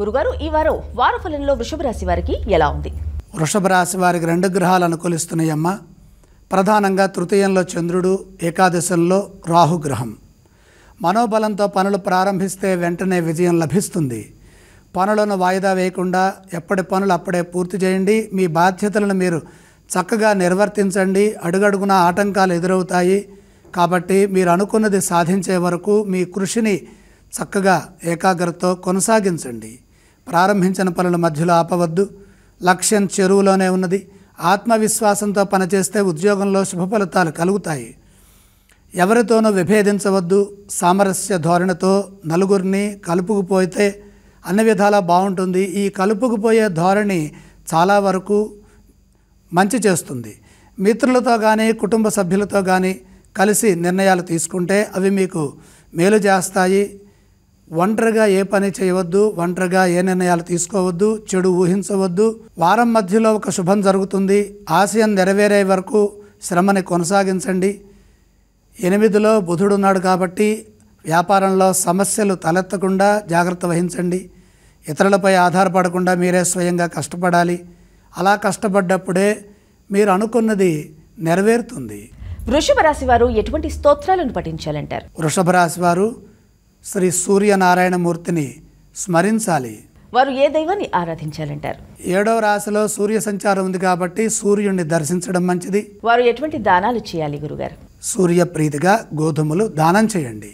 గురుగారు ఈ వారం వారఫలంలో వృషభ రాశి వారికి ఎలా ఉంది వృషభ రాశి వారికి రెండు గ్రహాలు అనుకూలిస్తున్నాయమ్మా ప్రధానంగా తృతీయంలో చంద్రుడు ఏకాదశంలో రాహుగ్రహం మనోబలంతో పనులు ప్రారంభిస్తే వెంటనే విజయం లభిస్తుంది పనులను వాయిదా వేయకుండా ఎప్పటి పనులు అప్పుడే పూర్తి చేయండి మీ బాధ్యతలను మీరు చక్కగా నిర్వర్తించండి అడుగడుగున ఆటంకాలు ఎదురవుతాయి కాబట్టి మీరు అనుకున్నది సాధించే వరకు మీ కృషిని చక్కగా ఏకాగ్రతతో కొనసాగించండి ప్రారంభించిన పనుల మధ్యలో ఆపవద్దు లక్ష్యం చెరువులోనే ఉన్నది ఆత్మవిశ్వాసంతో పనిచేస్తే ఉద్యోగంలో శుభ ఫలితాలు కలుగుతాయి ఎవరితోనూ విభేదించవద్దు సామరస్య ధోరణితో నలుగురిని కలుపుకుపోతే అన్ని విధాలా బాగుంటుంది ఈ కలుపుకుపోయే ధోరణి చాలా వరకు మంచి చేస్తుంది మిత్రులతో కానీ కుటుంబ సభ్యులతో కానీ కలిసి నిర్ణయాలు తీసుకుంటే అవి మీకు మేలు చేస్తాయి ఒంటరిగా ఏ పని చేయవద్దు ఒంటరిగా ఏ నిర్ణయాలు తీసుకోవద్దు చెడు ఊహించవద్దు వారం మధ్యలో ఒక శుభం జరుగుతుంది ఆశయం నెరవేరే వరకు శ్రమని కొనసాగించండి ఎనిమిదిలో బుధుడున్నాడు కాబట్టి వ్యాపారంలో సమస్యలు తలెత్తకుండా జాగ్రత్త వహించండి ఇతరులపై ఆధారపడకుండా మీరే స్వయంగా కష్టపడాలి అలా కష్టపడ్డప్పుడే మీరు అనుకున్నది నెరవేరుతుంది వృషభ రాశి వారు ఎటువంటి స్తోత్రాలను పఠించాలంటారు వృషభ రాశి వారు శ్రీ సూర్యనారాయణమూర్తిని స్మరించాలి వారు ఏ దైవాన్ని ఆరాధించాలంటారు ఏడవ రాశిలో సూర్య సంచారం ఉంది కాబట్టి సూర్యుడిని దర్శించడం మంచిది వారు ఎటువంటి దానాలు చేయాలి గురుగారు సూర్య ప్రీతిగా గోధుమలు దానం చేయండి